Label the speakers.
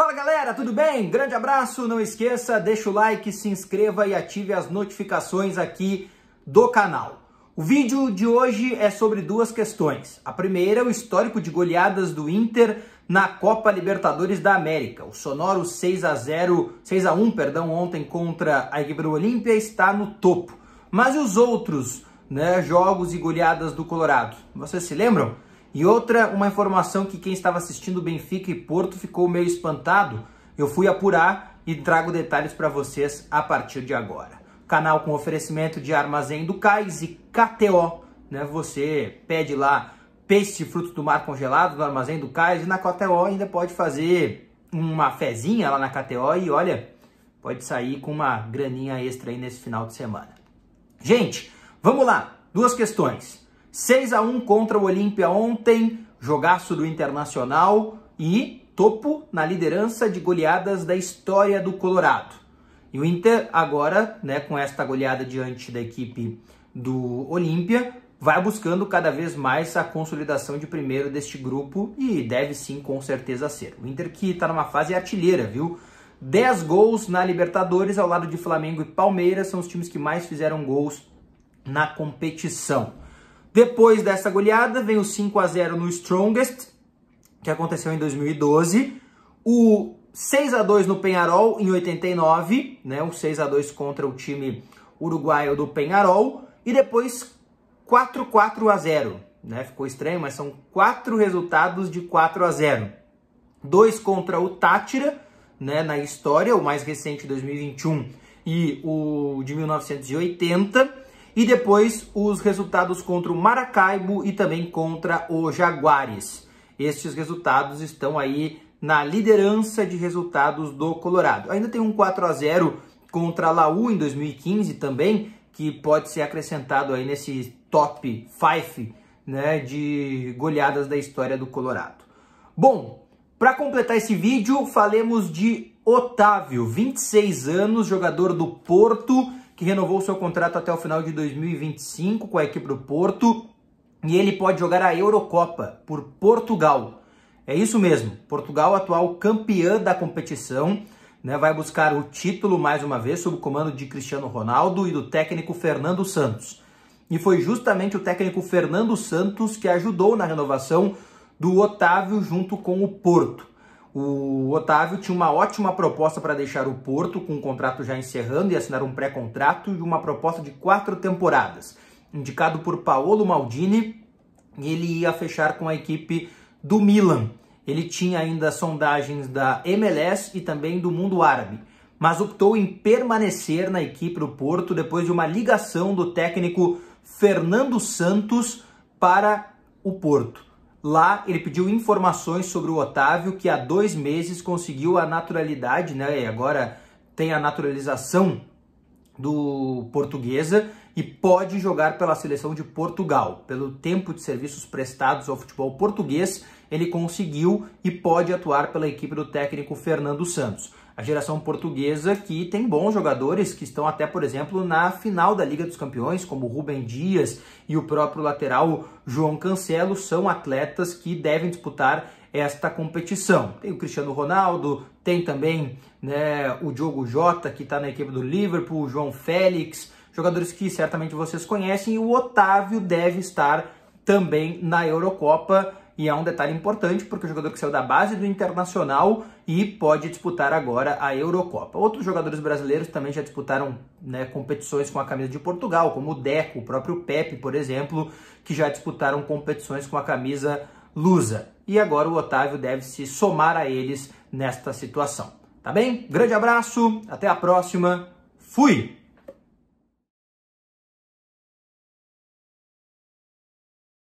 Speaker 1: Fala galera, tudo bem? Grande abraço, não esqueça, deixa o like, se inscreva e ative as notificações aqui do canal. O vídeo de hoje é sobre duas questões. A primeira é o histórico de goleadas do Inter na Copa Libertadores da América. O sonoro 6 a 0, 6 a 1, perdão, ontem contra a equipe do Olímpia está no topo. Mas e os outros, né, jogos e goleadas do Colorado? Vocês se lembram? E outra, uma informação que quem estava assistindo Benfica e Porto ficou meio espantado, eu fui apurar e trago detalhes para vocês a partir de agora. Canal com oferecimento de armazém do Cais e KTO, né? Você pede lá peixe e frutos do mar congelado no armazém do Cais e na KTO ainda pode fazer uma fezinha lá na KTO e olha, pode sair com uma graninha extra aí nesse final de semana. Gente, vamos lá, duas questões. 6 a 1 contra o Olímpia ontem, jogaço do Internacional e topo na liderança de goleadas da história do Colorado. E o Inter agora, né, com esta goleada diante da equipe do Olímpia, vai buscando cada vez mais a consolidação de primeiro deste grupo e deve sim com certeza ser. O Inter que está numa fase artilheira, viu? 10 gols na Libertadores ao lado de Flamengo e Palmeiras são os times que mais fizeram gols na competição. Depois dessa goleada, vem o 5 a 0 no Strongest, que aconteceu em 2012. O 6 a 2 no Penharol em 89, né? Um 6 a 2 contra o time uruguaio do Penharol e depois 4 4 a 0, né? Ficou estranho, mas são quatro resultados de 4 a 0. Dois contra o Tátira, né, na história, o mais recente 2021 e o de 1980 e depois os resultados contra o Maracaibo e também contra o Jaguares. Estes resultados estão aí na liderança de resultados do Colorado. Ainda tem um 4 a 0 contra a Laú em 2015 também, que pode ser acrescentado aí nesse top 5 né, de goleadas da história do Colorado. Bom, para completar esse vídeo, falemos de Otávio, 26 anos, jogador do Porto, que renovou seu contrato até o final de 2025 com a equipe do Porto. E ele pode jogar a Eurocopa por Portugal. É isso mesmo, Portugal, atual campeã da competição, né, vai buscar o título mais uma vez sob o comando de Cristiano Ronaldo e do técnico Fernando Santos. E foi justamente o técnico Fernando Santos que ajudou na renovação do Otávio junto com o Porto. O Otávio tinha uma ótima proposta para deixar o Porto, com o contrato já encerrando e assinar um pré-contrato, e uma proposta de quatro temporadas, indicado por Paolo Maldini, e ele ia fechar com a equipe do Milan. Ele tinha ainda sondagens da MLS e também do mundo árabe, mas optou em permanecer na equipe do Porto depois de uma ligação do técnico Fernando Santos para o Porto. Lá ele pediu informações sobre o Otávio, que há dois meses conseguiu a naturalidade, né? E agora tem a naturalização do portuguesa e pode jogar pela seleção de Portugal. Pelo tempo de serviços prestados ao futebol português, ele conseguiu e pode atuar pela equipe do técnico Fernando Santos a geração portuguesa que tem bons jogadores que estão até, por exemplo, na final da Liga dos Campeões, como Rubem Dias e o próprio lateral João Cancelo, são atletas que devem disputar esta competição. Tem o Cristiano Ronaldo, tem também né, o Diogo Jota, que está na equipe do Liverpool, o João Félix, jogadores que certamente vocês conhecem, e o Otávio deve estar também na Eurocopa e é um detalhe importante porque o jogador que saiu da base do Internacional e pode disputar agora a Eurocopa. Outros jogadores brasileiros também já disputaram né, competições com a camisa de Portugal, como o Deco, o próprio Pepe, por exemplo, que já disputaram competições com a camisa lusa. E agora o Otávio deve se somar a eles nesta situação. Tá bem? Grande abraço, até a próxima. Fui!